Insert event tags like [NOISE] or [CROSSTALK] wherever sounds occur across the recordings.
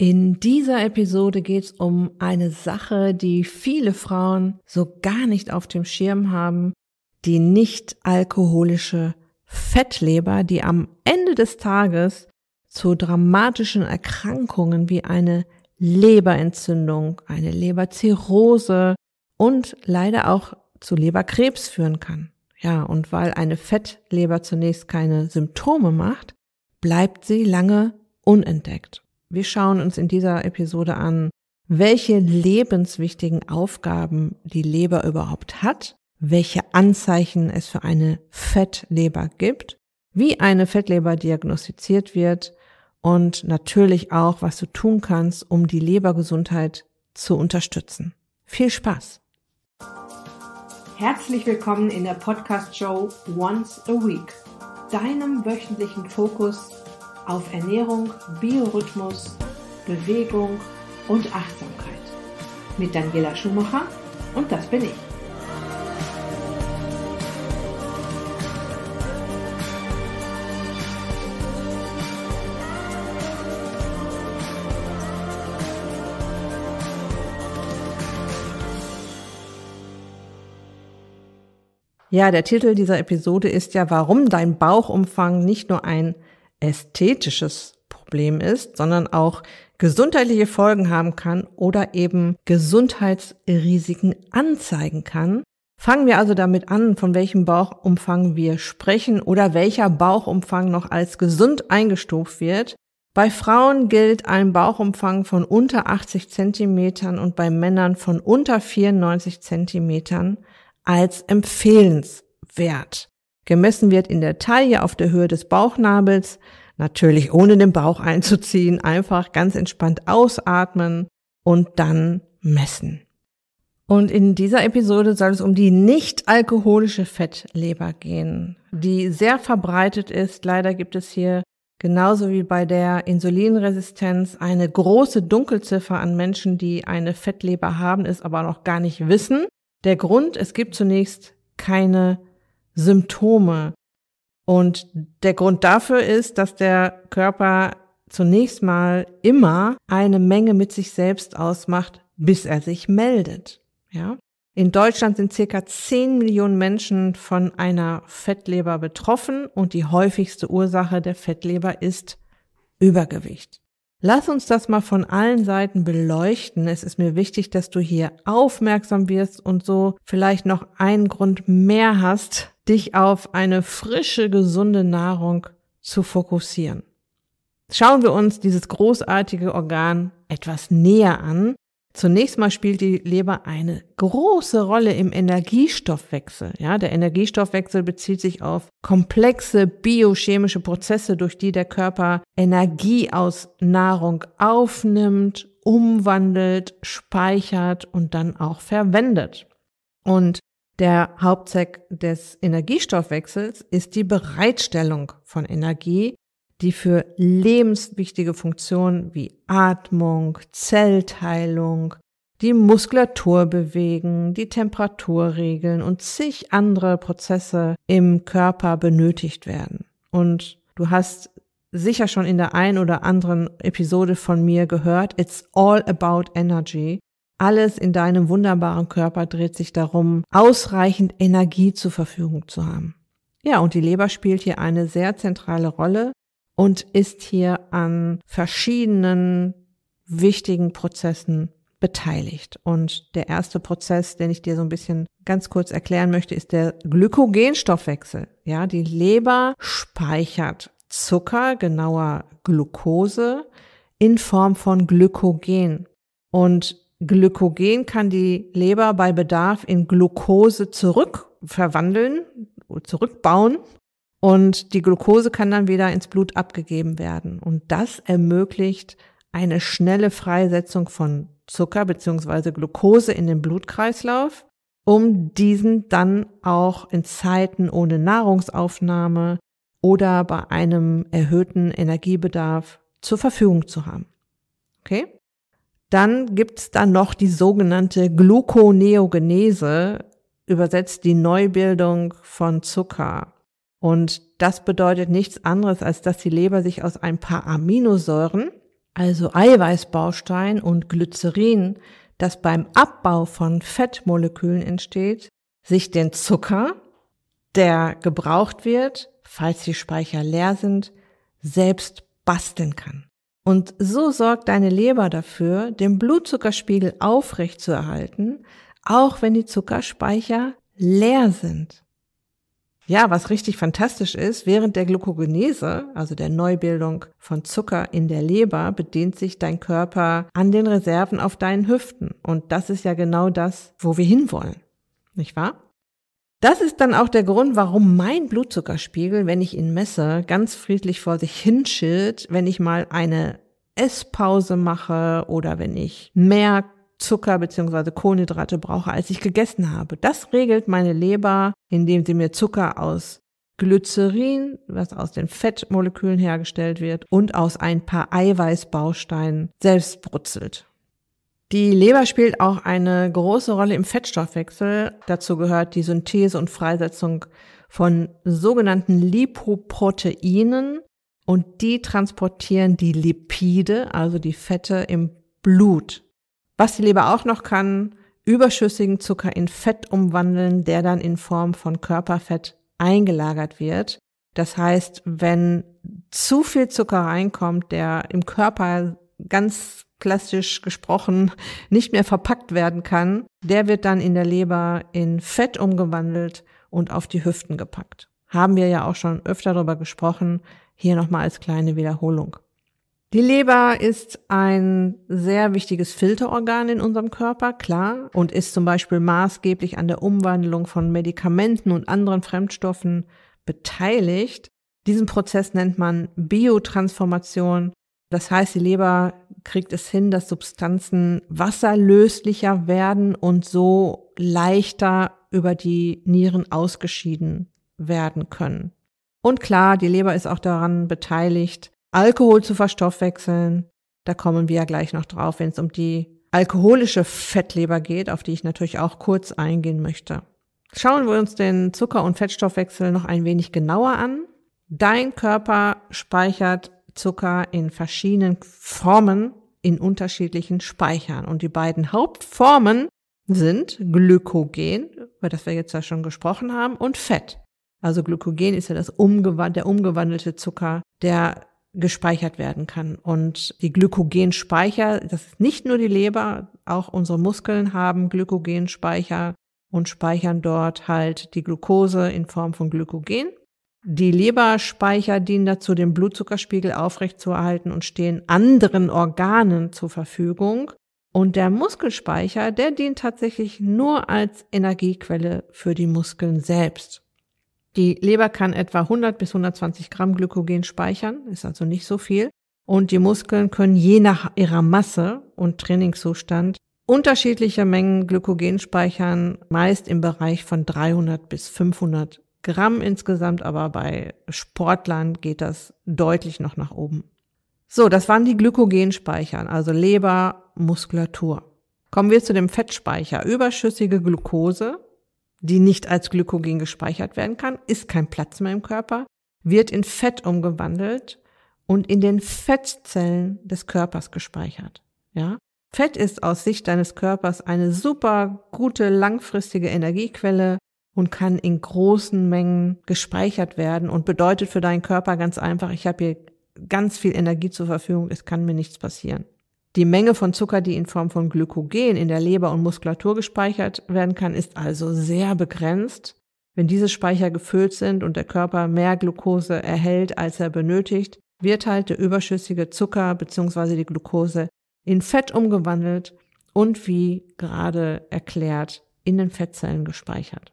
In dieser Episode geht es um eine Sache, die viele Frauen so gar nicht auf dem Schirm haben, die nicht alkoholische Fettleber, die am Ende des Tages zu dramatischen Erkrankungen wie eine Leberentzündung, eine Leberzirrhose und leider auch zu Leberkrebs führen kann. Ja, und weil eine Fettleber zunächst keine Symptome macht, bleibt sie lange unentdeckt. Wir schauen uns in dieser Episode an, welche lebenswichtigen Aufgaben die Leber überhaupt hat, welche Anzeichen es für eine Fettleber gibt, wie eine Fettleber diagnostiziert wird und natürlich auch, was du tun kannst, um die Lebergesundheit zu unterstützen. Viel Spaß! Herzlich willkommen in der Podcast-Show Once a Week, deinem wöchentlichen Fokus auf Ernährung, Biorhythmus, Bewegung und Achtsamkeit. Mit Daniela Schumacher und das bin ich. Ja, der Titel dieser Episode ist ja, warum dein Bauchumfang nicht nur ein ästhetisches Problem ist, sondern auch gesundheitliche Folgen haben kann oder eben Gesundheitsrisiken anzeigen kann. Fangen wir also damit an, von welchem Bauchumfang wir sprechen oder welcher Bauchumfang noch als gesund eingestuft wird. Bei Frauen gilt ein Bauchumfang von unter 80 cm und bei Männern von unter 94 cm als empfehlenswert. Gemessen wird in der Taille auf der Höhe des Bauchnabels, natürlich ohne den Bauch einzuziehen, einfach ganz entspannt ausatmen und dann messen. Und in dieser Episode soll es um die nicht alkoholische Fettleber gehen, die sehr verbreitet ist. Leider gibt es hier genauso wie bei der Insulinresistenz eine große Dunkelziffer an Menschen, die eine Fettleber haben, es aber noch gar nicht wissen. Der Grund, es gibt zunächst keine Symptome. Und der Grund dafür ist, dass der Körper zunächst mal immer eine Menge mit sich selbst ausmacht, bis er sich meldet. Ja? In Deutschland sind circa 10 Millionen Menschen von einer Fettleber betroffen und die häufigste Ursache der Fettleber ist Übergewicht. Lass uns das mal von allen Seiten beleuchten. Es ist mir wichtig, dass du hier aufmerksam wirst und so vielleicht noch einen Grund mehr hast, dich auf eine frische, gesunde Nahrung zu fokussieren. Schauen wir uns dieses großartige Organ etwas näher an. Zunächst mal spielt die Leber eine große Rolle im Energiestoffwechsel. Ja, der Energiestoffwechsel bezieht sich auf komplexe biochemische Prozesse, durch die der Körper Energie aus Nahrung aufnimmt, umwandelt, speichert und dann auch verwendet. Und der Hauptzweck des Energiestoffwechsels ist die Bereitstellung von Energie, die für lebenswichtige Funktionen wie Atmung, Zellteilung, die Muskulatur bewegen, die Temperatur regeln und zig andere Prozesse im Körper benötigt werden. Und du hast sicher schon in der ein oder anderen Episode von mir gehört, it's all about energy. Alles in deinem wunderbaren Körper dreht sich darum, ausreichend Energie zur Verfügung zu haben. Ja, und die Leber spielt hier eine sehr zentrale Rolle und ist hier an verschiedenen wichtigen Prozessen beteiligt. Und der erste Prozess, den ich dir so ein bisschen ganz kurz erklären möchte, ist der Glykogenstoffwechsel. Ja, die Leber speichert Zucker, genauer Glucose, in Form von Glykogen. Und Glykogen kann die Leber bei Bedarf in Glucose zurückverwandeln, zurückbauen und die Glucose kann dann wieder ins Blut abgegeben werden. Und das ermöglicht eine schnelle Freisetzung von Zucker beziehungsweise Glucose in den Blutkreislauf, um diesen dann auch in Zeiten ohne Nahrungsaufnahme oder bei einem erhöhten Energiebedarf zur Verfügung zu haben. Okay? Dann gibt's dann noch die sogenannte Gluconeogenese, übersetzt die Neubildung von Zucker. Und das bedeutet nichts anderes, als dass die Leber sich aus ein paar Aminosäuren, also Eiweißbaustein und Glycerin, das beim Abbau von Fettmolekülen entsteht, sich den Zucker, der gebraucht wird, falls die Speicher leer sind, selbst basteln kann. Und so sorgt deine Leber dafür, den Blutzuckerspiegel aufrecht zu erhalten, auch wenn die Zuckerspeicher leer sind. Ja, was richtig fantastisch ist, während der Glukogenese, also der Neubildung von Zucker in der Leber, bedient sich dein Körper an den Reserven auf deinen Hüften. Und das ist ja genau das, wo wir hinwollen. Nicht wahr? Das ist dann auch der Grund, warum mein Blutzuckerspiegel, wenn ich ihn messe, ganz friedlich vor sich hinschillt, wenn ich mal eine Esspause mache oder wenn ich mehr Zucker beziehungsweise Kohlenhydrate brauche, als ich gegessen habe. Das regelt meine Leber, indem sie mir Zucker aus Glycerin, was aus den Fettmolekülen hergestellt wird, und aus ein paar Eiweißbausteinen selbst brutzelt. Die Leber spielt auch eine große Rolle im Fettstoffwechsel. Dazu gehört die Synthese und Freisetzung von sogenannten Lipoproteinen und die transportieren die Lipide, also die Fette im Blut. Was die Leber auch noch kann, überschüssigen Zucker in Fett umwandeln, der dann in Form von Körperfett eingelagert wird. Das heißt, wenn zu viel Zucker reinkommt, der im Körper ganz klassisch gesprochen nicht mehr verpackt werden kann, der wird dann in der Leber in Fett umgewandelt und auf die Hüften gepackt. Haben wir ja auch schon öfter darüber gesprochen, hier nochmal als kleine Wiederholung. Die Leber ist ein sehr wichtiges Filterorgan in unserem Körper, klar, und ist zum Beispiel maßgeblich an der Umwandlung von Medikamenten und anderen Fremdstoffen beteiligt. Diesen Prozess nennt man Biotransformation das heißt, die Leber kriegt es hin, dass Substanzen wasserlöslicher werden und so leichter über die Nieren ausgeschieden werden können. Und klar, die Leber ist auch daran beteiligt, Alkohol zu verstoffwechseln. Da kommen wir ja gleich noch drauf, wenn es um die alkoholische Fettleber geht, auf die ich natürlich auch kurz eingehen möchte. Schauen wir uns den Zucker- und Fettstoffwechsel noch ein wenig genauer an. Dein Körper speichert Zucker in verschiedenen Formen in unterschiedlichen Speichern. Und die beiden Hauptformen sind Glykogen, über das wir jetzt ja schon gesprochen haben, und Fett. Also Glykogen ist ja das umgewand der umgewandelte Zucker, der gespeichert werden kann. Und die Glykogenspeicher, das ist nicht nur die Leber, auch unsere Muskeln haben Glykogenspeicher und speichern dort halt die Glucose in Form von Glykogen. Die Leberspeicher dienen dazu, den Blutzuckerspiegel aufrechtzuerhalten und stehen anderen Organen zur Verfügung. Und der Muskelspeicher, der dient tatsächlich nur als Energiequelle für die Muskeln selbst. Die Leber kann etwa 100 bis 120 Gramm Glykogen speichern, ist also nicht so viel. Und die Muskeln können je nach ihrer Masse und Trainingszustand unterschiedliche Mengen Glykogen speichern, meist im Bereich von 300 bis 500 Gramm insgesamt, aber bei Sportlern geht das deutlich noch nach oben. So, das waren die Glykogenspeichern, also Leber, Muskulatur. Kommen wir zu dem Fettspeicher. Überschüssige Glucose, die nicht als Glykogen gespeichert werden kann, ist kein Platz mehr im Körper, wird in Fett umgewandelt und in den Fettzellen des Körpers gespeichert. Ja? Fett ist aus Sicht deines Körpers eine super gute langfristige Energiequelle, und kann in großen Mengen gespeichert werden und bedeutet für deinen Körper ganz einfach, ich habe hier ganz viel Energie zur Verfügung, es kann mir nichts passieren. Die Menge von Zucker, die in Form von Glykogen in der Leber und Muskulatur gespeichert werden kann, ist also sehr begrenzt. Wenn diese Speicher gefüllt sind und der Körper mehr Glucose erhält, als er benötigt, wird halt der überschüssige Zucker bzw. die Glucose in Fett umgewandelt und wie gerade erklärt, in den Fettzellen gespeichert.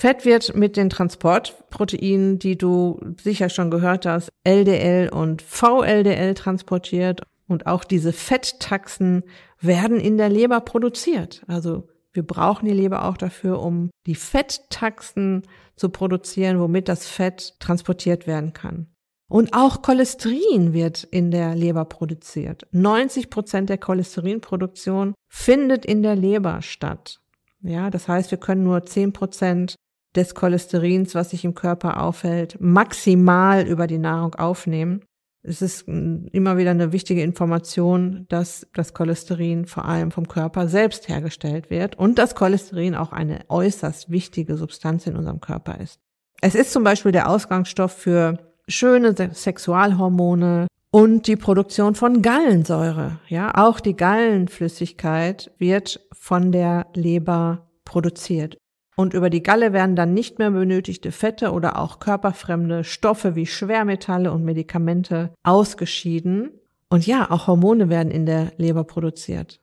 Fett wird mit den Transportproteinen, die du sicher schon gehört hast, LDL und VLDL transportiert. Und auch diese Fetttaxen werden in der Leber produziert. Also wir brauchen die Leber auch dafür, um die Fetttaxen zu produzieren, womit das Fett transportiert werden kann. Und auch Cholesterin wird in der Leber produziert. 90 Prozent der Cholesterinproduktion findet in der Leber statt. Ja, das heißt, wir können nur 10 Prozent des Cholesterins, was sich im Körper aufhält, maximal über die Nahrung aufnehmen. Es ist hm, immer wieder eine wichtige Information, dass das Cholesterin vor allem vom Körper selbst hergestellt wird und dass Cholesterin auch eine äußerst wichtige Substanz in unserem Körper ist. Es ist zum Beispiel der Ausgangsstoff für schöne Sexualhormone und die Produktion von Gallensäure. Ja, auch die Gallenflüssigkeit wird von der Leber produziert und über die Galle werden dann nicht mehr benötigte Fette oder auch körperfremde Stoffe wie Schwermetalle und Medikamente ausgeschieden. Und ja, auch Hormone werden in der Leber produziert.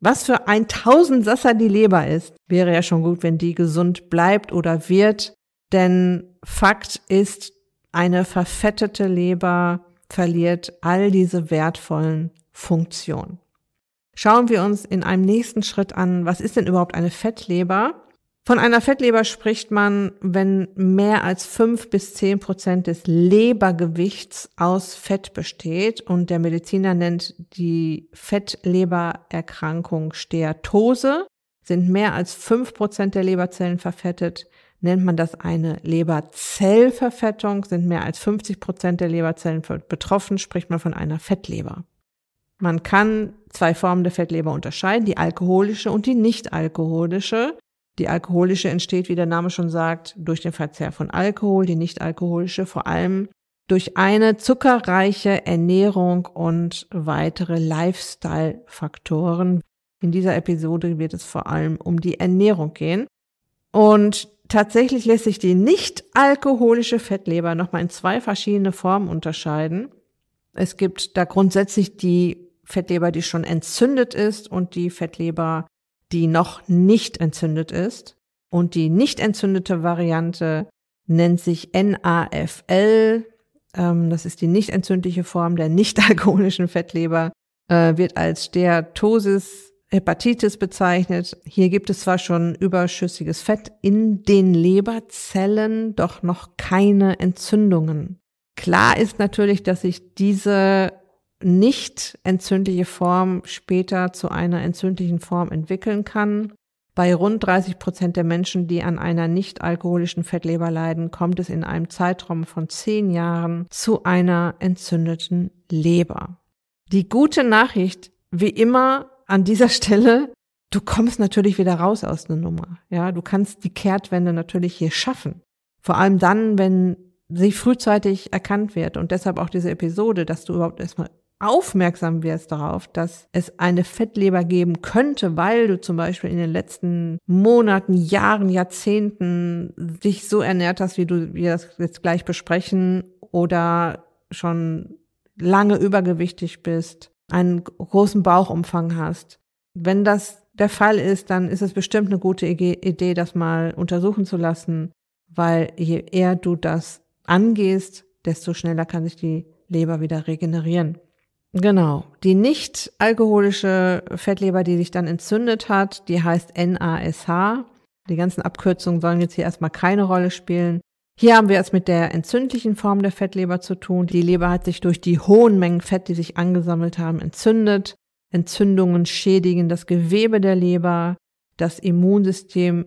Was für ein Tausendsasser die Leber ist, wäre ja schon gut, wenn die gesund bleibt oder wird. Denn Fakt ist, eine verfettete Leber verliert all diese wertvollen Funktionen. Schauen wir uns in einem nächsten Schritt an, was ist denn überhaupt eine Fettleber? Von einer Fettleber spricht man, wenn mehr als fünf bis zehn Prozent des Lebergewichts aus Fett besteht und der Mediziner nennt die Fettlebererkrankung Steatose. Sind mehr als fünf Prozent der Leberzellen verfettet, nennt man das eine Leberzellverfettung. Sind mehr als 50 Prozent der Leberzellen betroffen, spricht man von einer Fettleber. Man kann zwei Formen der Fettleber unterscheiden, die alkoholische und die nicht alkoholische. Die alkoholische entsteht, wie der Name schon sagt, durch den Verzehr von Alkohol, die nicht alkoholische vor allem durch eine zuckerreiche Ernährung und weitere Lifestyle-Faktoren. In dieser Episode wird es vor allem um die Ernährung gehen. Und tatsächlich lässt sich die nicht alkoholische Fettleber nochmal in zwei verschiedene Formen unterscheiden. Es gibt da grundsätzlich die Fettleber, die schon entzündet ist und die Fettleber, die noch nicht entzündet ist. Und die nicht entzündete Variante nennt sich NAFL. Ähm, das ist die nicht entzündliche Form der nicht-alkoholischen Fettleber. Äh, wird als Steatosis Hepatitis bezeichnet. Hier gibt es zwar schon überschüssiges Fett in den Leberzellen, doch noch keine Entzündungen. Klar ist natürlich, dass sich diese nicht entzündliche Form später zu einer entzündlichen Form entwickeln kann. Bei rund 30 Prozent der Menschen, die an einer nicht alkoholischen Fettleber leiden, kommt es in einem Zeitraum von zehn Jahren zu einer entzündeten Leber. Die gute Nachricht, wie immer an dieser [LAUGHS] Stelle, du kommst natürlich wieder raus aus einer Nummer. Ja, du kannst die Kehrtwende natürlich hier schaffen. Vor allem dann, wenn sie frühzeitig erkannt wird und deshalb auch diese Episode, dass du überhaupt erstmal aufmerksam wirst darauf, dass es eine Fettleber geben könnte, weil du zum Beispiel in den letzten Monaten, Jahren, Jahrzehnten dich so ernährt hast, wie du wir das jetzt gleich besprechen oder schon lange übergewichtig bist, einen großen Bauchumfang hast. Wenn das der Fall ist, dann ist es bestimmt eine gute Idee, das mal untersuchen zu lassen, weil je eher du das angehst, desto schneller kann sich die Leber wieder regenerieren. Genau. Die nicht alkoholische Fettleber, die sich dann entzündet hat, die heißt NASH. Die ganzen Abkürzungen sollen jetzt hier erstmal keine Rolle spielen. Hier haben wir es mit der entzündlichen Form der Fettleber zu tun. Die Leber hat sich durch die hohen Mengen Fett, die sich angesammelt haben, entzündet. Entzündungen schädigen das Gewebe der Leber. Das Immunsystem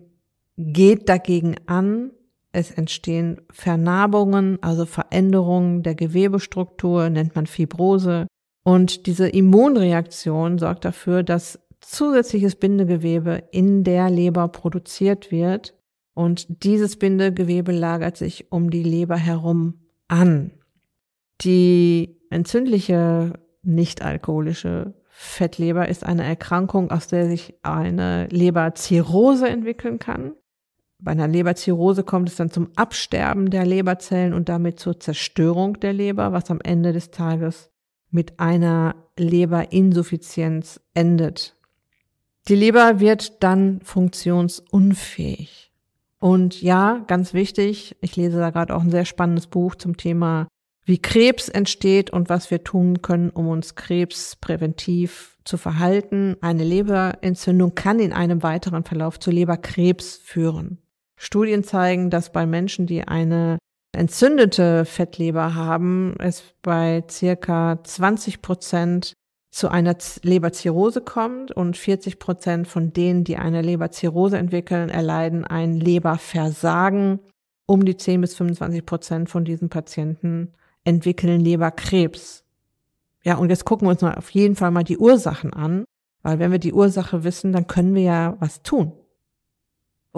geht dagegen an. Es entstehen Vernarbungen, also Veränderungen der Gewebestruktur, nennt man Fibrose. Und diese Immunreaktion sorgt dafür, dass zusätzliches Bindegewebe in der Leber produziert wird und dieses Bindegewebe lagert sich um die Leber herum an. Die entzündliche nichtalkoholische Fettleber ist eine Erkrankung, aus der sich eine Leberzirrhose entwickeln kann. Bei einer Leberzirrhose kommt es dann zum Absterben der Leberzellen und damit zur Zerstörung der Leber, was am Ende des Tages mit einer Leberinsuffizienz endet. Die Leber wird dann funktionsunfähig. Und ja, ganz wichtig, ich lese da gerade auch ein sehr spannendes Buch zum Thema, wie Krebs entsteht und was wir tun können, um uns krebspräventiv zu verhalten. Eine Leberentzündung kann in einem weiteren Verlauf zu Leberkrebs führen. Studien zeigen, dass bei Menschen, die eine entzündete Fettleber haben, es bei circa 20 Prozent zu einer Leberzirrhose kommt und 40 Prozent von denen, die eine Leberzirrhose entwickeln, erleiden ein Leberversagen. Um die 10 bis 25 Prozent von diesen Patienten entwickeln Leberkrebs. Ja, und jetzt gucken wir uns mal auf jeden Fall mal die Ursachen an, weil wenn wir die Ursache wissen, dann können wir ja was tun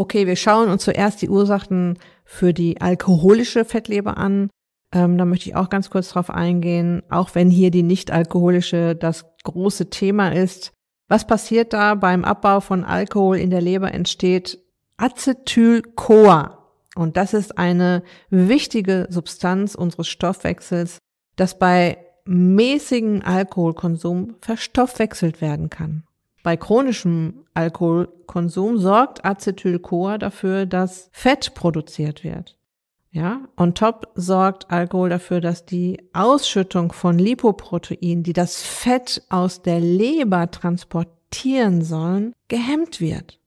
okay, wir schauen uns zuerst die Ursachen für die alkoholische Fettleber an. Ähm, da möchte ich auch ganz kurz drauf eingehen, auch wenn hier die nicht alkoholische das große Thema ist. Was passiert da beim Abbau von Alkohol in der Leber? Entsteht Acetyl-CoA. Und das ist eine wichtige Substanz unseres Stoffwechsels, das bei mäßigen Alkoholkonsum verstoffwechselt werden kann. Bei chronischem Alkoholkonsum sorgt Acetyl-CoA dafür, dass Fett produziert wird. Ja, on top sorgt Alkohol dafür, dass die Ausschüttung von Lipoproteinen, die das Fett aus der Leber transportieren sollen, gehemmt wird.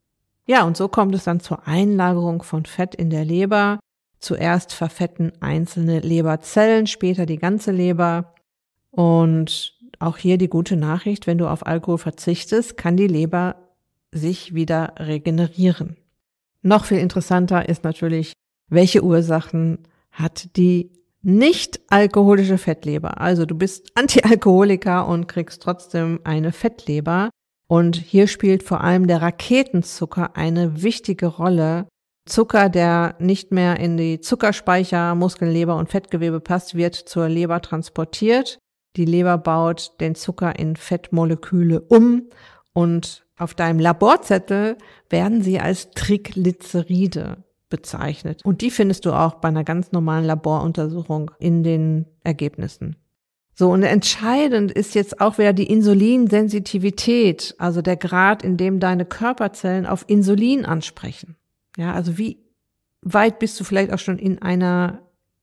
Ja, und so kommt es dann zur Einlagerung von Fett in der Leber. Zuerst verfetten einzelne Leberzellen, später die ganze Leber. Und auch hier die gute Nachricht, wenn du auf Alkohol verzichtest, kann die Leber sich wieder regenerieren. Noch viel interessanter ist natürlich, welche Ursachen hat die nicht alkoholische Fettleber? Also du bist Antialkoholiker und kriegst trotzdem eine Fettleber. Und hier spielt vor allem der Raketenzucker eine wichtige Rolle. Zucker, der nicht mehr in die Zuckerspeicher, Muskeln, Leber und Fettgewebe passt, wird zur Leber transportiert die Leber baut den Zucker in Fettmoleküle um und auf deinem Laborzettel werden sie als Triglyceride bezeichnet. Und die findest du auch bei einer ganz normalen Laboruntersuchung in den Ergebnissen. So, und entscheidend ist jetzt auch wieder die Insulinsensitivität, also der Grad, in dem deine Körperzellen auf Insulin ansprechen. Ja, also wie weit bist du vielleicht auch schon in einer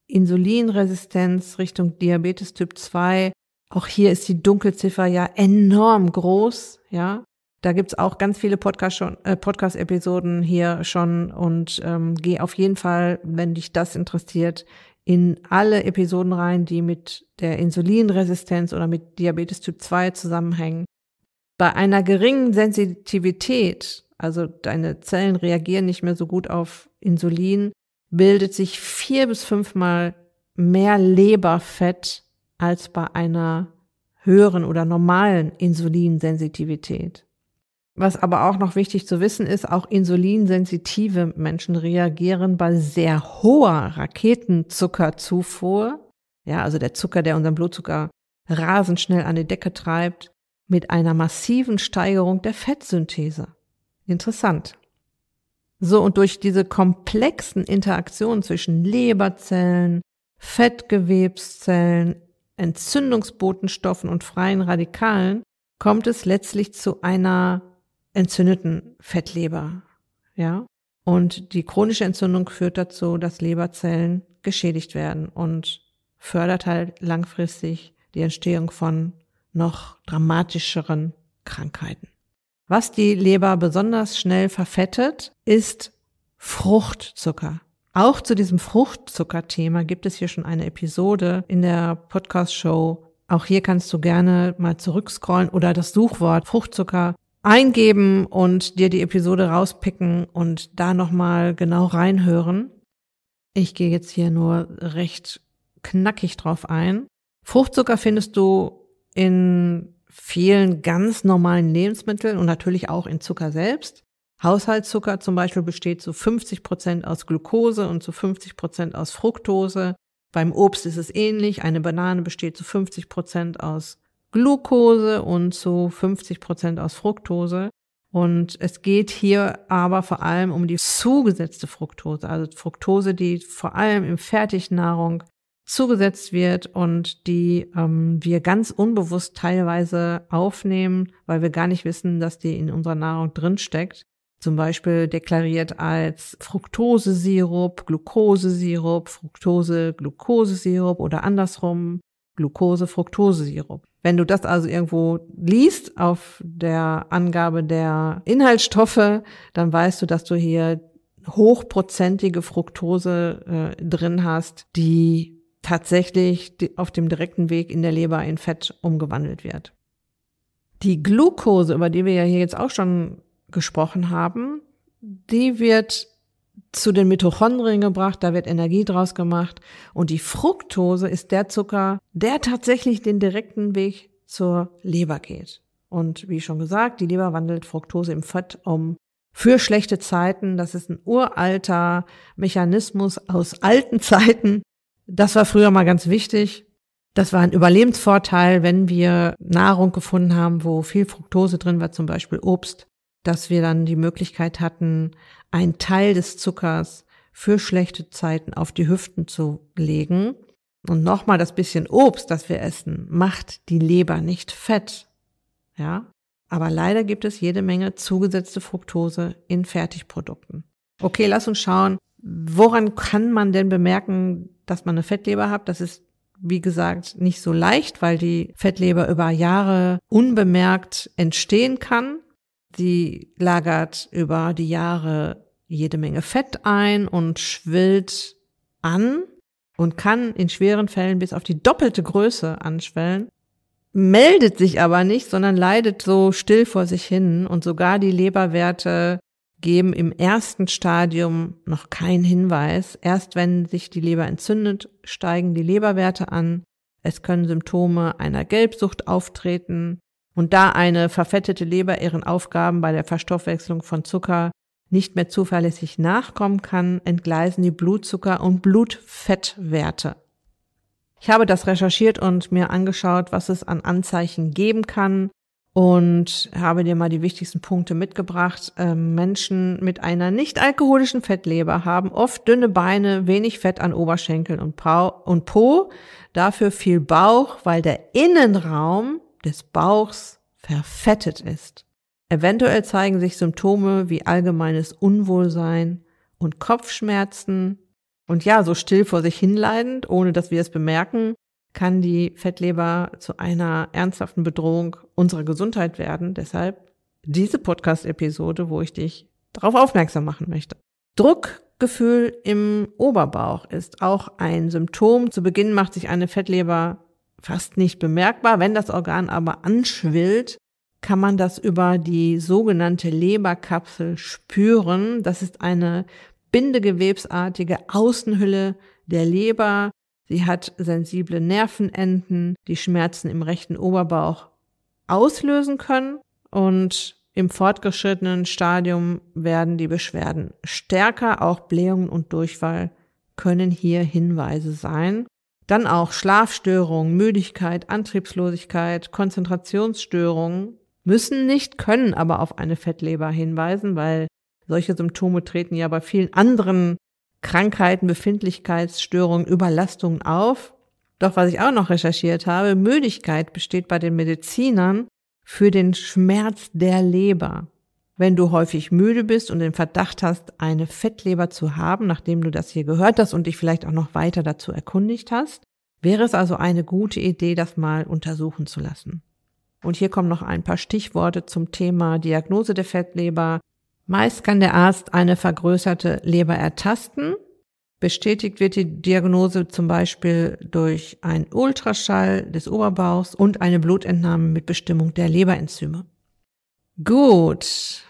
Insulinresistenz Richtung Diabetes Typ 2 auch hier ist die Dunkelziffer ja enorm groß, ja. Da gibt's auch ganz viele äh, Podcast-Episoden Podcast hier schon und ähm, geh auf jeden Fall, wenn dich das interessiert, in alle Episoden rein, die mit der Insulinresistenz oder mit Diabetes Typ 2 zusammenhängen. Bei einer geringen Sensitivität, also deine Zellen reagieren nicht mehr so gut auf Insulin, bildet sich vier bis fünfmal mehr Leberfett als bei einer höheren oder normalen Insulinsensitivität. Was aber auch noch wichtig zu wissen ist, auch insulinsensitive Menschen reagieren bei sehr hoher Raketenzuckerzufuhr, ja, also der Zucker, der unseren Blutzucker rasend schnell an die Decke treibt, mit einer massiven Steigerung der Fettsynthese. Interessant. So, und durch diese komplexen Interaktionen zwischen Leberzellen, Fettgewebszellen, Entzündungsbotenstoffen und freien Radikalen kommt es letztlich zu einer entzündeten Fettleber. Ja? Und die chronische Entzündung führt dazu, dass Leberzellen geschädigt werden und fördert halt langfristig die Entstehung von noch dramatischeren Krankheiten. Was die Leber besonders schnell verfettet, ist Fruchtzucker. Auch zu diesem Fruchtzuckerthema gibt es hier schon eine Episode in der Podcast-Show. Auch hier kannst du gerne mal zurückscrollen oder das Suchwort Fruchtzucker eingeben und dir die Episode rauspicken und da nochmal genau reinhören. Ich gehe jetzt hier nur recht knackig drauf ein. Fruchtzucker findest du in vielen ganz normalen Lebensmitteln und natürlich auch in Zucker selbst. Haushaltszucker zum Beispiel besteht zu 50 Prozent aus Glucose und zu 50 Prozent aus Fructose. Beim Obst ist es ähnlich. Eine Banane besteht zu 50 Prozent aus Glucose und zu 50 Prozent aus Fructose. Und es geht hier aber vor allem um die zugesetzte Fructose, also Fructose, die vor allem in Fertignahrung zugesetzt wird und die ähm, wir ganz unbewusst teilweise aufnehmen, weil wir gar nicht wissen, dass die in unserer Nahrung drinsteckt zum Beispiel deklariert als Fructosesirup, Glukosesirup, Fructose, Glukosesirup oder andersrum Glukose, Fructosesirup. Wenn du das also irgendwo liest auf der Angabe der Inhaltsstoffe, dann weißt du, dass du hier hochprozentige Fructose äh, drin hast, die tatsächlich auf dem direkten Weg in der Leber in Fett umgewandelt wird. Die Glucose, über die wir ja hier jetzt auch schon gesprochen haben, die wird zu den Mitochondrien gebracht, da wird Energie draus gemacht und die Fructose ist der Zucker, der tatsächlich den direkten Weg zur Leber geht. Und wie schon gesagt, die Leber wandelt Fructose im Fett um für schlechte Zeiten. Das ist ein uralter Mechanismus aus alten Zeiten. Das war früher mal ganz wichtig. Das war ein Überlebensvorteil, wenn wir Nahrung gefunden haben, wo viel Fructose drin war, zum Beispiel Obst dass wir dann die Möglichkeit hatten, einen Teil des Zuckers für schlechte Zeiten auf die Hüften zu legen. Und nochmal das bisschen Obst, das wir essen, macht die Leber nicht fett. Ja. Aber leider gibt es jede Menge zugesetzte Fructose in Fertigprodukten. Okay, lass uns schauen, woran kann man denn bemerken, dass man eine Fettleber hat? Das ist, wie gesagt, nicht so leicht, weil die Fettleber über Jahre unbemerkt entstehen kann. Sie lagert über die Jahre jede Menge Fett ein und schwillt an und kann in schweren Fällen bis auf die doppelte Größe anschwellen, meldet sich aber nicht, sondern leidet so still vor sich hin und sogar die Leberwerte geben im ersten Stadium noch keinen Hinweis. Erst wenn sich die Leber entzündet, steigen die Leberwerte an. Es können Symptome einer Gelbsucht auftreten. Und da eine verfettete Leber ihren Aufgaben bei der Verstoffwechslung von Zucker nicht mehr zuverlässig nachkommen kann, entgleisen die Blutzucker- und Blutfettwerte. Ich habe das recherchiert und mir angeschaut, was es an Anzeichen geben kann und habe dir mal die wichtigsten Punkte mitgebracht. Ähm, Menschen mit einer nicht alkoholischen Fettleber haben oft dünne Beine, wenig Fett an Oberschenkeln und, und Po, dafür viel Bauch, weil der Innenraum des Bauchs verfettet ist. Eventuell zeigen sich Symptome wie allgemeines Unwohlsein und Kopfschmerzen. Und ja, so still vor sich hinleidend, ohne dass wir es bemerken, kann die Fettleber zu einer ernsthaften Bedrohung unserer Gesundheit werden. Deshalb diese Podcast-Episode, wo ich dich darauf aufmerksam machen möchte. Druckgefühl im Oberbauch ist auch ein Symptom. Zu Beginn macht sich eine Fettleber fast nicht bemerkbar. Wenn das Organ aber anschwillt, kann man das über die sogenannte Leberkapsel spüren. Das ist eine bindegewebsartige Außenhülle der Leber. Sie hat sensible Nervenenden, die Schmerzen im rechten Oberbauch auslösen können und im fortgeschrittenen Stadium werden die Beschwerden stärker. Auch Blähungen und Durchfall können hier Hinweise sein. Dann auch Schlafstörungen, Müdigkeit, Antriebslosigkeit, Konzentrationsstörungen müssen nicht, können aber auf eine Fettleber hinweisen, weil solche Symptome treten ja bei vielen anderen Krankheiten, Befindlichkeitsstörungen, Überlastungen auf. Doch was ich auch noch recherchiert habe, Müdigkeit besteht bei den Medizinern für den Schmerz der Leber. Wenn du häufig müde bist und den Verdacht hast, eine Fettleber zu haben, nachdem du das hier gehört hast und dich vielleicht auch noch weiter dazu erkundigt hast, wäre es also eine gute Idee, das mal untersuchen zu lassen. Und hier kommen noch ein paar Stichworte zum Thema Diagnose der Fettleber. Meist kann der Arzt eine vergrößerte Leber ertasten. Bestätigt wird die Diagnose zum Beispiel durch einen Ultraschall des Oberbauchs und eine Blutentnahme mit Bestimmung der Leberenzyme. Gut,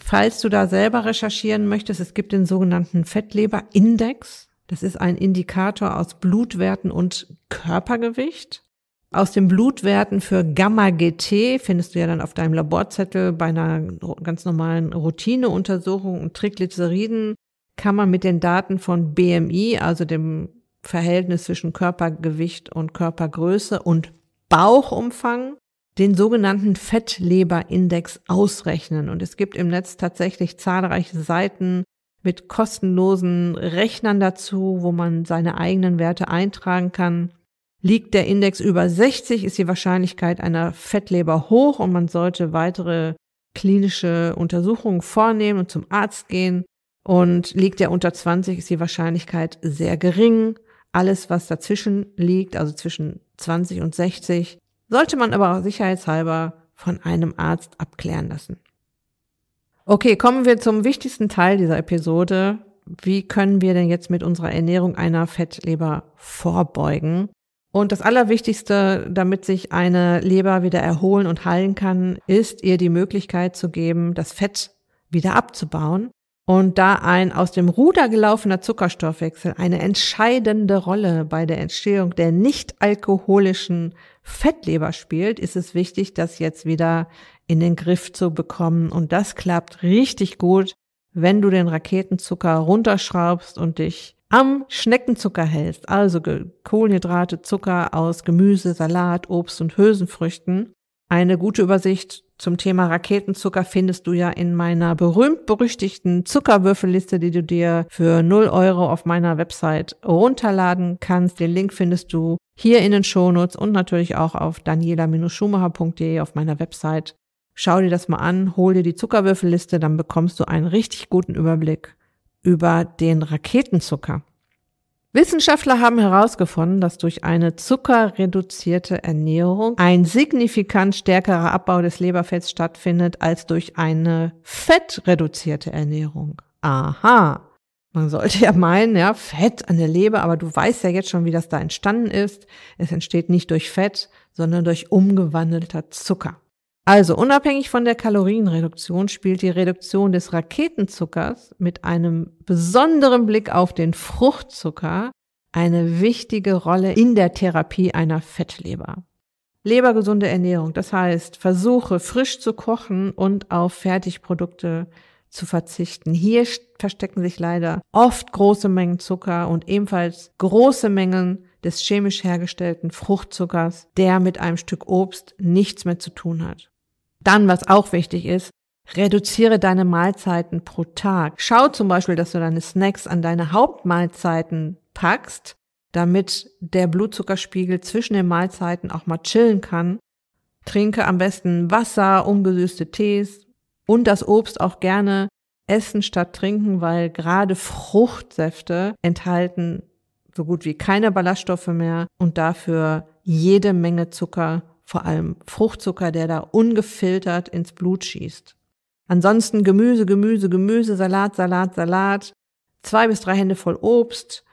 Falls du da selber recherchieren möchtest, es gibt den sogenannten Fettleberindex. Das ist ein Indikator aus Blutwerten und Körpergewicht. Aus den Blutwerten für Gamma-GT findest du ja dann auf deinem Laborzettel bei einer ganz normalen Routineuntersuchung und Triglyceriden kann man mit den Daten von BMI, also dem Verhältnis zwischen Körpergewicht und Körpergröße und Bauchumfang, den sogenannten Fettleberindex ausrechnen. Und es gibt im Netz tatsächlich zahlreiche Seiten mit kostenlosen Rechnern dazu, wo man seine eigenen Werte eintragen kann. Liegt der Index über 60, ist die Wahrscheinlichkeit einer Fettleber hoch und man sollte weitere klinische Untersuchungen vornehmen und zum Arzt gehen. Und liegt der unter 20, ist die Wahrscheinlichkeit sehr gering. Alles, was dazwischen liegt, also zwischen 20 und 60, sollte man aber auch sicherheitshalber von einem Arzt abklären lassen. Okay, kommen wir zum wichtigsten Teil dieser Episode. Wie können wir denn jetzt mit unserer Ernährung einer Fettleber vorbeugen? Und das Allerwichtigste, damit sich eine Leber wieder erholen und heilen kann, ist ihr die Möglichkeit zu geben, das Fett wieder abzubauen und da ein aus dem Ruder gelaufener Zuckerstoffwechsel eine entscheidende Rolle bei der Entstehung der nicht alkoholischen Fettleber spielt, ist es wichtig, das jetzt wieder in den Griff zu bekommen. Und das klappt richtig gut, wenn du den Raketenzucker runterschraubst und dich am Schneckenzucker hältst, also Kohlenhydrate, Zucker aus Gemüse, Salat, Obst und Hülsenfrüchten eine gute Übersicht zum Thema Raketenzucker findest du ja in meiner berühmt-berüchtigten Zuckerwürfelliste, die du dir für 0 Euro auf meiner Website runterladen kannst. Den Link findest du hier in den Shownotes und natürlich auch auf daniela-schumacher.de auf meiner Website. Schau dir das mal an, hol dir die Zuckerwürfelliste, dann bekommst du einen richtig guten Überblick über den Raketenzucker. Wissenschaftler haben herausgefunden, dass durch eine zuckerreduzierte Ernährung ein signifikant stärkerer Abbau des Leberfetts stattfindet als durch eine fettreduzierte Ernährung. Aha. Man sollte ja meinen, ja, Fett an der Leber, aber du weißt ja jetzt schon, wie das da entstanden ist. Es entsteht nicht durch Fett, sondern durch umgewandelter Zucker. Also unabhängig von der Kalorienreduktion spielt die Reduktion des Raketenzuckers mit einem besonderen Blick auf den Fruchtzucker eine wichtige Rolle in der Therapie einer Fettleber. Lebergesunde Ernährung, das heißt, versuche frisch zu kochen und auf Fertigprodukte zu verzichten. Hier verstecken sich leider oft große Mengen Zucker und ebenfalls große Mengen des chemisch hergestellten Fruchtzuckers, der mit einem Stück Obst nichts mehr zu tun hat. Dann, was auch wichtig ist, reduziere deine Mahlzeiten pro Tag. Schau zum Beispiel, dass du deine Snacks an deine Hauptmahlzeiten packst, damit der Blutzuckerspiegel zwischen den Mahlzeiten auch mal chillen kann. Trinke am besten Wasser, ungesüßte Tees und das Obst auch gerne essen statt trinken, weil gerade Fruchtsäfte enthalten so gut wie keine Ballaststoffe mehr und dafür jede Menge Zucker vor allem Fruchtzucker, der da ungefiltert ins Blut schießt. Ansonsten Gemüse, Gemüse, Gemüse, Salat, Salat, Salat, zwei bis drei Hände voll Obst,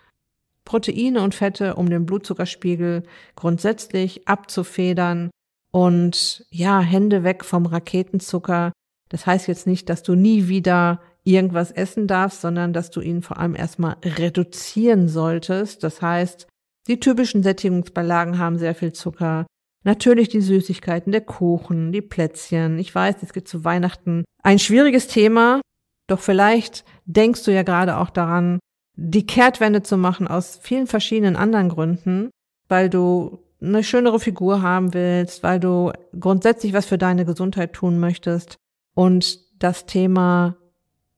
Proteine und Fette, um den Blutzuckerspiegel grundsätzlich abzufedern und ja, Hände weg vom Raketenzucker. Das heißt jetzt nicht, dass du nie wieder irgendwas essen darfst, sondern dass du ihn vor allem erstmal reduzieren solltest. Das heißt, die typischen Sättigungsbeilagen haben sehr viel Zucker, Natürlich die Süßigkeiten, der Kuchen, die Plätzchen. Ich weiß, es gibt zu Weihnachten ein schwieriges Thema, doch vielleicht denkst du ja gerade auch daran, die Kehrtwende zu machen aus vielen verschiedenen anderen Gründen, weil du eine schönere Figur haben willst, weil du grundsätzlich was für deine Gesundheit tun möchtest. Und das Thema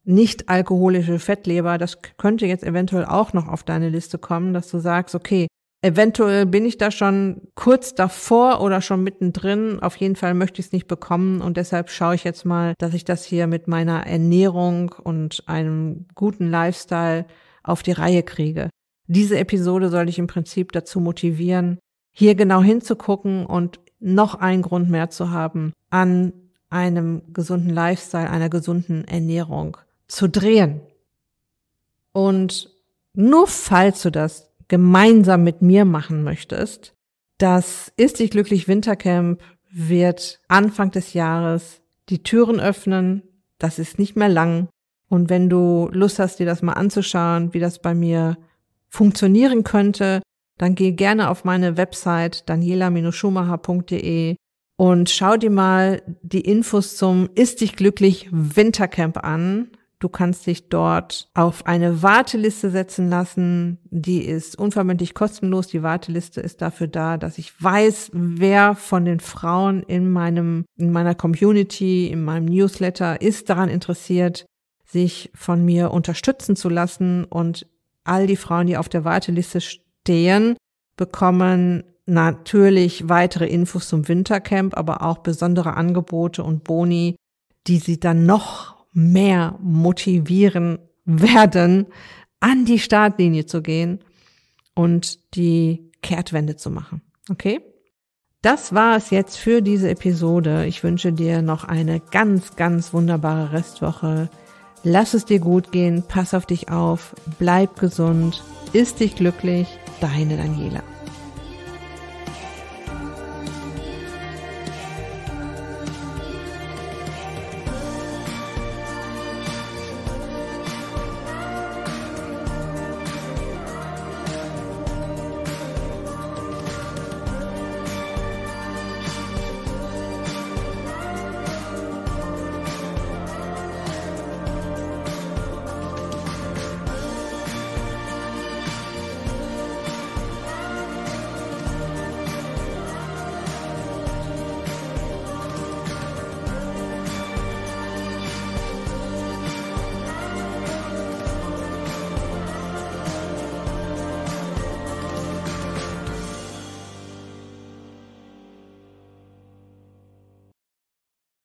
nicht alkoholische Fettleber, das könnte jetzt eventuell auch noch auf deine Liste kommen, dass du sagst, okay, Eventuell bin ich da schon kurz davor oder schon mittendrin. Auf jeden Fall möchte ich es nicht bekommen und deshalb schaue ich jetzt mal, dass ich das hier mit meiner Ernährung und einem guten Lifestyle auf die Reihe kriege. Diese Episode soll dich im Prinzip dazu motivieren, hier genau hinzugucken und noch einen Grund mehr zu haben, an einem gesunden Lifestyle, einer gesunden Ernährung zu drehen. Und nur falls du das gemeinsam mit mir machen möchtest. Das Ist dich glücklich Wintercamp wird Anfang des Jahres die Türen öffnen. Das ist nicht mehr lang. Und wenn du Lust hast, dir das mal anzuschauen, wie das bei mir funktionieren könnte, dann geh gerne auf meine Website daniela-schumacher.de und schau dir mal die Infos zum Ist dich glücklich Wintercamp an. Du kannst dich dort auf eine Warteliste setzen lassen. Die ist unverbindlich kostenlos. Die Warteliste ist dafür da, dass ich weiß, wer von den Frauen in meinem, in meiner Community, in meinem Newsletter ist daran interessiert, sich von mir unterstützen zu lassen und all die Frauen, die auf der Warteliste stehen, bekommen natürlich weitere Infos zum Wintercamp, aber auch besondere Angebote und Boni, die sie dann noch mehr motivieren werden, an die Startlinie zu gehen und die Kehrtwende zu machen. Okay? Das war es jetzt für diese Episode. Ich wünsche dir noch eine ganz, ganz wunderbare Restwoche. Lass es dir gut gehen, pass auf dich auf, bleib gesund, ist dich glücklich, deine Daniela.